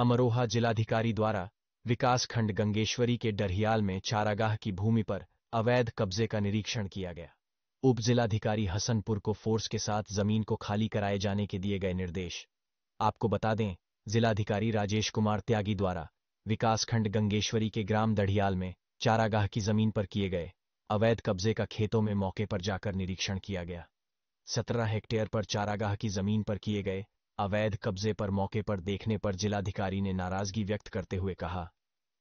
अमरोहा जिलाधिकारी द्वारा विकासखंड गंगेश्वरी के डरहियाल में चारागाह की भूमि पर अवैध कब्जे का निरीक्षण किया गया उप जिलाधिकारी हसनपुर को फोर्स के साथ जमीन को खाली कराए जाने के दिए गए निर्देश आपको बता दें जिलाधिकारी राजेश कुमार त्यागी द्वारा विकासखंड गंगेश्वरी के ग्राम दढ़ियाल में चारागाह की जमीन पर किए गए अवैध कब्जे का खेतों में मौके पर जाकर निरीक्षण किया गया सत्रह हेक्टेयर पर चारागाह की जमीन पर किए गए अवैध कब्जे पर मौके पर देखने पर जिलाधिकारी ने नाराजगी व्यक्त करते हुए कहा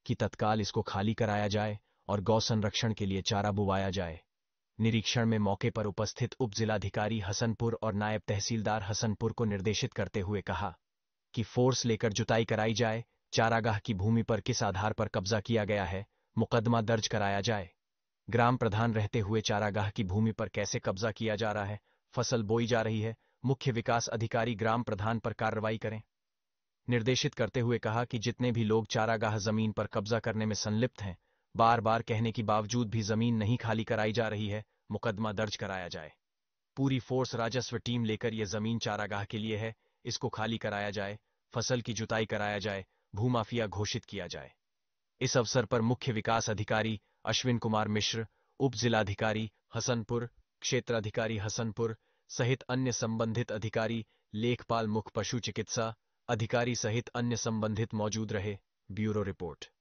कि तत्काल इसको खाली कराया जाए और गौ संरक्षण के लिए चारा बुवाया जाए निरीक्षण में मौके पर उपस्थित उप जिलाधिकारी हसनपुर और नायब तहसीलदार हसनपुर को निर्देशित करते हुए कहा कि फोर्स लेकर जुताई कराई जाए चारागाह की भूमि पर किस आधार पर कब्जा किया गया है मुकदमा दर्ज कराया जाए ग्राम प्रधान रहते हुए चारागाह की भूमि पर कैसे कब्जा किया जा रहा है फसल बोई जा रही है मुख्य विकास अधिकारी ग्राम प्रधान पर कार्रवाई करें निर्देशित करते हुए कहा कि जितने भी लोग चारागाह जमीन पर कब्जा करने में संलिप्त हैं बार बार कहने के बावजूद भी जमीन नहीं खाली कराई जा रही है मुकदमा दर्ज कराया जाए पूरी फोर्स राजस्व टीम लेकर यह जमीन चारागाह के लिए है इसको खाली कराया जाए फसल की जुताई कराया जाए भूमाफिया घोषित किया जाए इस अवसर पर मुख्य विकास अधिकारी अश्विन कुमार मिश्र उप जिलाधिकारी हसनपुर क्षेत्राधिकारी हसनपुर सहित अन्य संबंधित अधिकारी लेखपाल मुख पशु चिकित्सा अधिकारी सहित अन्य संबंधित मौजूद रहे ब्यूरो रिपोर्ट